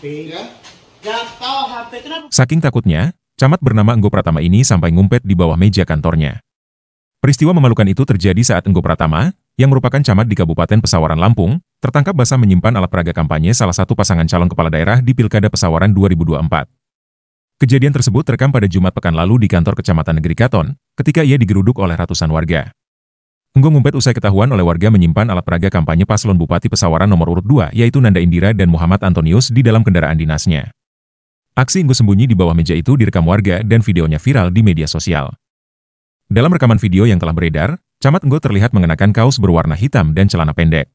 Ya. Saking takutnya, camat bernama Enggo Pratama ini sampai ngumpet di bawah meja kantornya. Peristiwa memalukan itu terjadi saat Enggo Pratama, yang merupakan camat di Kabupaten Pesawaran Lampung, tertangkap basah menyimpan alat peraga kampanye salah satu pasangan calon kepala daerah di Pilkada Pesawaran 2024. Kejadian tersebut terekam pada Jumat pekan lalu di kantor Kecamatan Negeri Katon, ketika ia digeruduk oleh ratusan warga. Unggul ngumpet usai ketahuan oleh warga menyimpan alat peraga kampanye paslon Bupati Pesawaran nomor urut 2, yaitu Nanda Indira dan Muhammad Antonius di dalam kendaraan dinasnya. Aksi Inggo sembunyi di bawah meja itu direkam warga dan videonya viral di media sosial. Dalam rekaman video yang telah beredar, Camat Enggo terlihat mengenakan kaos berwarna hitam dan celana pendek.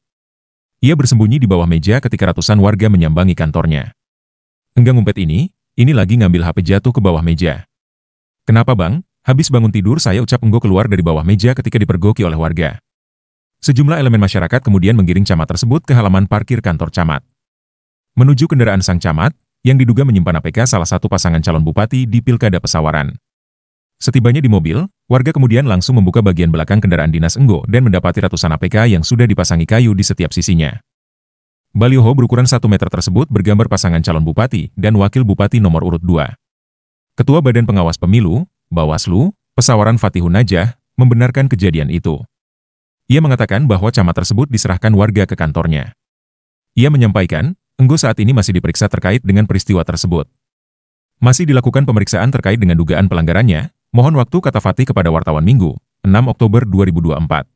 Ia bersembunyi di bawah meja ketika ratusan warga menyambangi kantornya. Enggak ngumpet ini, ini lagi ngambil HP jatuh ke bawah meja. Kenapa bang? Habis bangun tidur saya ucap enggo keluar dari bawah meja ketika dipergoki oleh warga. Sejumlah elemen masyarakat kemudian menggiring camat tersebut ke halaman parkir kantor camat. Menuju kendaraan sang camat, yang diduga menyimpan APK salah satu pasangan calon bupati di Pilkada Pesawaran. Setibanya di mobil, warga kemudian langsung membuka bagian belakang kendaraan dinas Enggo dan mendapati ratusan APK yang sudah dipasangi kayu di setiap sisinya. Balioho berukuran 1 meter tersebut bergambar pasangan calon bupati dan wakil bupati nomor urut 2. Ketua Badan Pengawas Pemilu, Bawaslu, Pesawaran Fatihun Najah, membenarkan kejadian itu. Ia mengatakan bahwa camat tersebut diserahkan warga ke kantornya. Ia menyampaikan, Enggo saat ini masih diperiksa terkait dengan peristiwa tersebut. Masih dilakukan pemeriksaan terkait dengan dugaan pelanggarannya, mohon waktu kata Fatih kepada wartawan Minggu, 6 Oktober 2024.